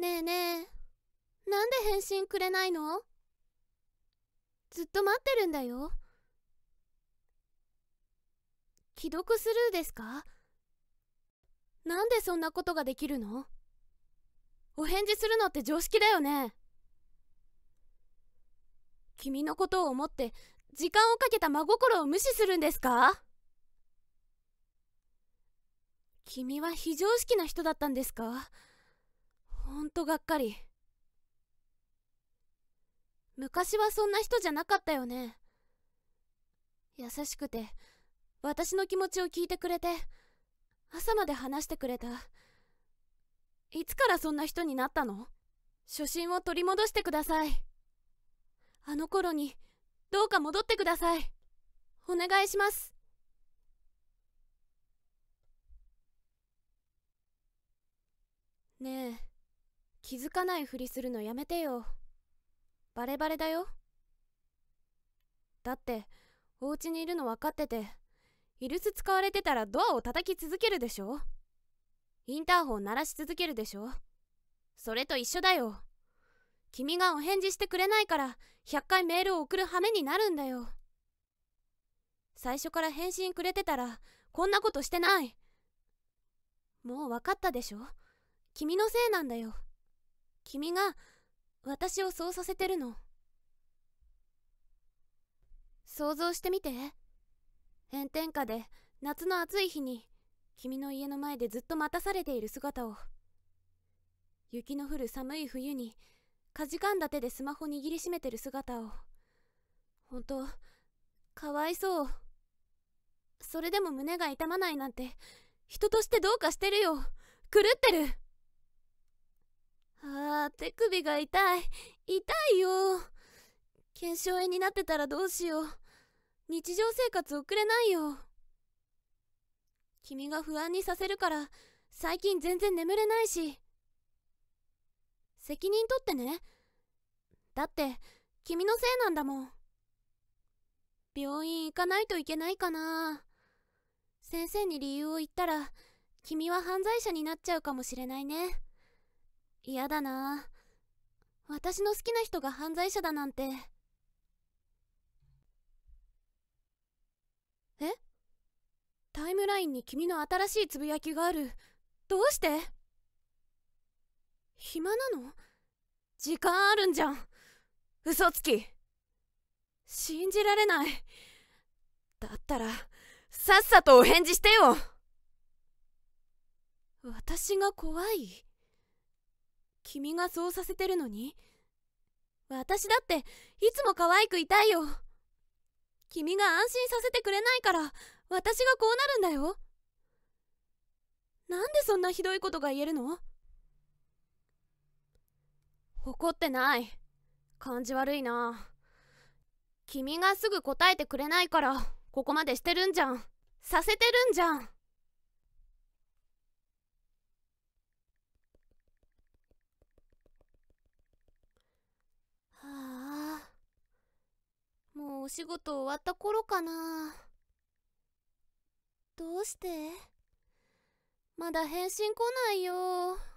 ねえねえ、なんで返信くれないのずっと待ってるんだよ。既読スルーですかなんでそんなことができるのお返事するのって常識だよね。君のことを思って時間をかけた真心を無視するんですか君は非常識な人だったんですかほんとがっかり。昔はそんな人じゃなかったよね。優しくて、私の気持ちを聞いてくれて、朝まで話してくれた。いつからそんな人になったの初心を取り戻してください。あの頃に、どうか戻ってください。お願いします。ねえ気づかないふりするのやめてよ。バレバレだよ。だって、お家にいるの分かってて、イルス使われてたらドアを叩き続けるでしょインターホン鳴らし続けるでしょそれと一緒だよ。君がお返事してくれないから、100回メールを送る羽目になるんだよ。最初から返信くれてたら、こんなことしてない。もう分かったでしょ君のせいなんだよ。君が私をそうさせてるの想像してみて炎天下で夏の暑い日に君の家の前でずっと待たされている姿を雪の降る寒い冬にかじかんだ手でスマホ握りしめてる姿を本当かわいそうそれでも胸が痛まないなんて人としてどうかしてるよ狂ってる手首が痛い。痛いよ。腱鞘炎になってたらどうしよう。日常生活送れないよ。君が不安にさせるから、最近全然眠れないし。責任取ってね。だって、君のせいなんだもん。病院行かないといけないかな。先生に理由を言ったら、君は犯罪者になっちゃうかもしれないね。嫌だな。私の好きな人が犯罪者だなんてえタイムラインに君の新しいつぶやきがあるどうして暇なの時間あるんじゃん嘘つき信じられないだったらさっさとお返事してよ私が怖い君がそうさせてるのに私だっていつも可愛くいたいよ君が安心させてくれないから私がこうなるんだよなんでそんなひどいことが言えるの怒ってない感じ悪いな君がすぐ答えてくれないからここまでしてるんじゃんさせてるんじゃんお仕事終わった頃かな。どうしてまだ返信来ないよ。